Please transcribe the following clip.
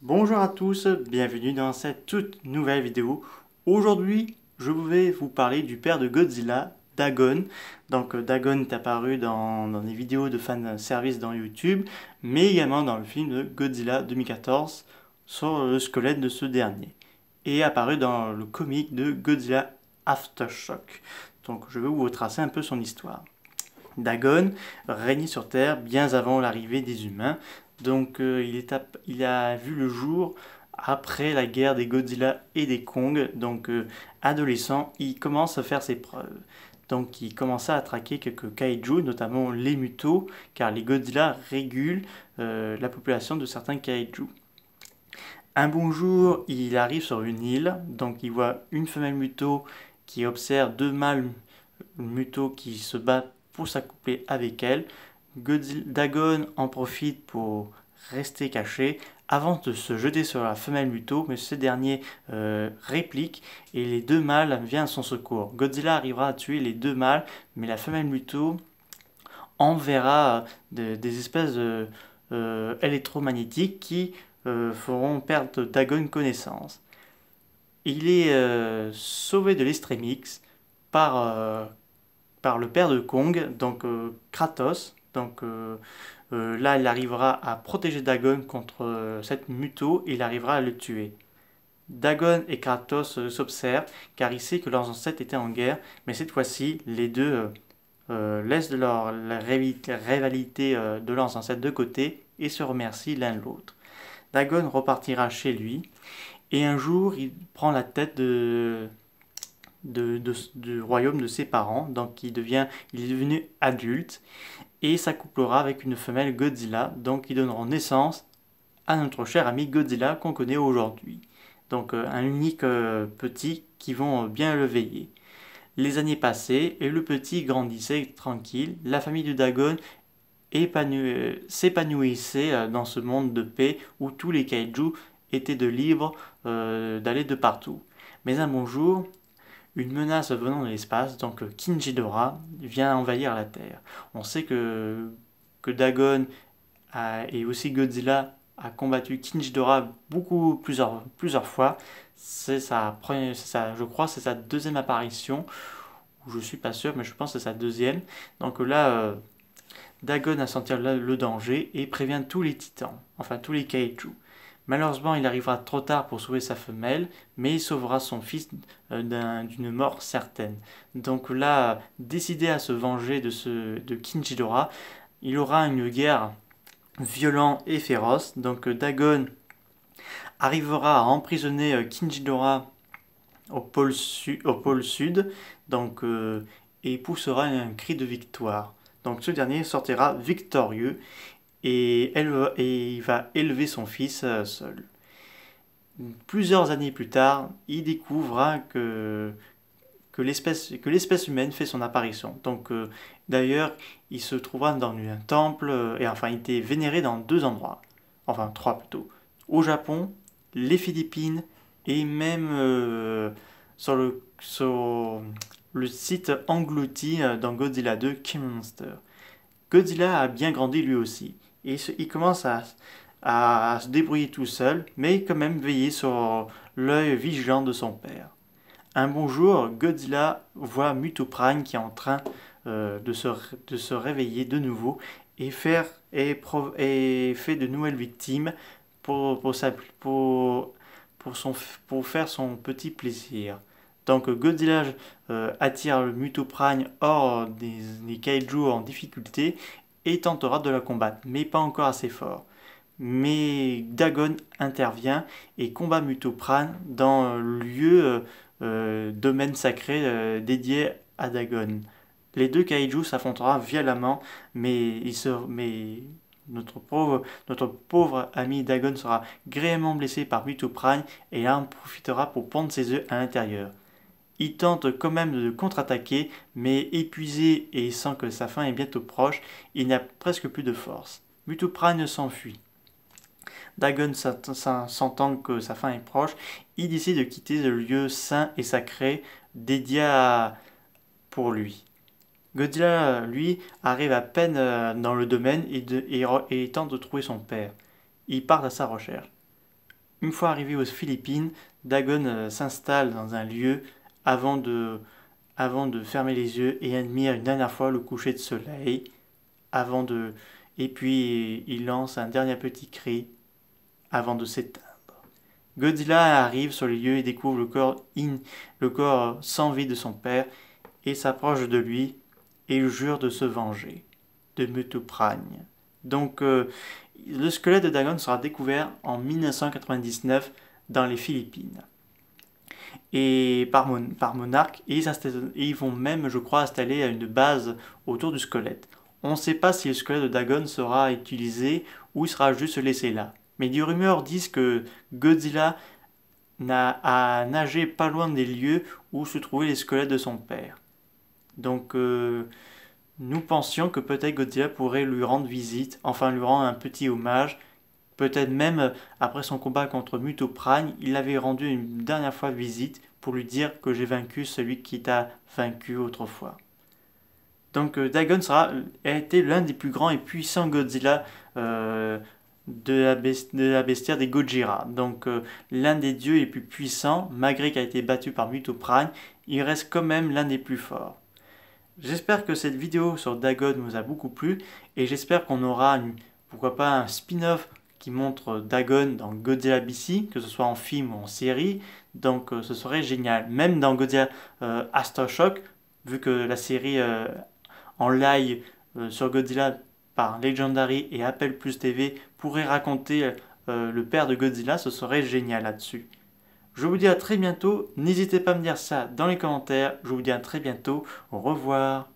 Bonjour à tous, bienvenue dans cette toute nouvelle vidéo. Aujourd'hui, je vais vous parler du père de Godzilla, Dagon. Donc euh, Dagon est apparu dans, dans des vidéos de fan service dans YouTube, mais également dans le film de Godzilla 2014 sur le squelette de ce dernier. Et apparu dans le comic de Godzilla Aftershock. Donc je vais vous retracer un peu son histoire. Dagon régnait sur Terre bien avant l'arrivée des humains, donc euh, il, a vu le jour après la guerre des Godzilla et des Kong. Donc euh, adolescent, il commence à faire ses preuves. Donc il commence à traquer quelques kaiju, notamment les Muto, car les Godzilla régulent euh, la population de certains kaiju. Un bon jour, il arrive sur une île, donc il voit une femelle muto qui observe deux mâles muto qui se battent pour s'accoupler avec elle. Dagon en profite pour rester caché avant de se jeter sur la femelle Muto, mais ce dernier euh, réplique et les deux mâles viennent à son secours. Godzilla arrivera à tuer les deux mâles, mais la femelle Muto enverra euh, des espèces euh, électromagnétiques qui feront perdre Dagon connaissance. Il est sauvé de l'Extremix par, par le père de Kong, donc Kratos, donc euh, euh, là, il arrivera à protéger Dagon contre euh, cette Muto et il arrivera à le tuer. Dagon et Kratos s'observent car il sait que leurs ancêtres étaient en guerre, mais cette fois-ci, les deux laissent de leur rivalité de leurs ancêtres de côté et se remercient l'un l'autre. Dagon repartira chez lui et un jour il prend la tête du royaume de ses parents, donc il, devient, il est devenu adulte et s'accouplera avec une femelle Godzilla, donc qui donneront naissance à notre cher ami Godzilla qu'on connaît aujourd'hui. Donc euh, un unique euh, petit qui vont euh, bien le veiller. Les années passaient et le petit grandissait tranquille, la famille du Dagon s'épanouissait dans ce monde de paix où tous les Kaijus étaient de libres d'aller de partout. Mais un bon jour, une menace venant de l'espace, donc Kinjidora, vient envahir la Terre. On sait que, que Dagon et aussi Godzilla a combattu Kinjidora beaucoup, plusieurs, plusieurs fois. C'est sa première, je crois, c'est sa deuxième apparition. Je suis pas sûr, mais je pense que c'est sa deuxième. Donc là, euh, Dagon a senti le, le danger et prévient tous les titans, enfin tous les kaiju. Malheureusement, il arrivera trop tard pour sauver sa femelle, mais il sauvera son fils euh, d'une mort certaine. Donc là, décidé à se venger de, ce, de Kinjidora, il aura une guerre violente et féroce. Donc euh, Dagon arrivera à emprisonner euh, Kinjidora au pôle, au pôle sud, donc, il et poussera un cri de victoire. Donc ce dernier sortira victorieux et, elle, euh, et il va élever son fils euh, seul. Plusieurs années plus tard, il découvre hein, que, que l'espèce humaine fait son apparition. Donc euh, d'ailleurs, il se trouva dans un temple et enfin il était vénéré dans deux endroits, enfin trois plutôt, au Japon, les Philippines et même sur, le, sur le site englouti dans Godzilla 2 King Monster. Godzilla a bien grandi lui aussi il, commence à, se débrouiller tout seul, mais quand même veiller sur l'œil vigilant de son père. Un bon jour, Godzilla voit Mutoprime qui est en train euh, de, se, réveiller de nouveau et, faire, fait de nouvelles victimes pour, pour, faire son petit plaisir. Donc Godzilla euh, attire le Mutoprime hors des, des kaiju en difficulté et tentera de la combattre, mais pas encore assez fort. Mais Dagon intervient et combat Mutoprane dans euh, le lieu euh, euh, domaine sacré dédié à Dagon. Les deux kaiju s'affrontera violemment, mais, mais notre, pauvre, ami Dagon sera gréement blessé par Mutoprane et là en profitera pour pendre ses œufs à l'intérieur. Il tente quand même de contre-attaquer, mais épuisé et sent que sa fin est bientôt proche, il n'a presque plus de force. ne s'enfuit. Dagon s'entend que sa fin est proche, il décide de quitter le lieu saint et sacré dédié à... pour lui. Godzilla, lui, arrive à peine euh, dans le domaine et, et tente de trouver son père. Il part à sa recherche. Une fois arrivé aux Philippines, Dagon euh, s'installe dans un lieu avant de, fermer les yeux et admire une dernière fois le coucher de soleil, avant de... Et puis il lance un dernier petit cri avant de s'éteindre. Godzilla arrive sur le lieu et découvre le corps, in, le corps sans vie de son père et s'approche de lui et jure de se venger, de Mutupragne. Donc euh, le squelette de Dagon sera découvert en 1999 dans les Philippines et par, monarque et ils, vont même, je crois, installer une base autour du squelette. On ne sait pas si le squelette de Dagon sera utilisé ou il sera juste laissé là. Mais des rumeurs disent que Godzilla n'a à nager pas loin des lieux où se trouvaient les squelettes de son père. Donc euh, nous pensions que peut-être Godzilla pourrait lui rendre visite, enfin lui rendre un petit hommage Peut-être même euh, après son combat contre Mutoprane, il avait rendu une dernière fois visite pour lui dire que j'ai vaincu celui qui t'a vaincu autrefois. Donc euh, Dagon sera, euh, a été l'un des plus grands et puissants Godzilla de, la bestiaire des Gojira. Donc l'un des dieux les plus puissants, malgré qu'il a été battu par Mutopragne, il reste quand même l'un des plus forts. J'espère que cette vidéo sur Dagon vous a beaucoup plu et j'espère qu'on aura pourquoi pas un spin-off montre Dagon dans Godzilla BC, que ce soit en film ou en série, donc euh, ce serait génial. Même dans Godzilla euh, Astroshock vu que la série euh, en live sur Godzilla par Legendary et Apple Plus TV pourrait raconter le père de Godzilla, ce serait génial là-dessus. Je vous dis à très bientôt, n'hésitez pas à me dire ça dans les commentaires, je vous dis à très bientôt, au revoir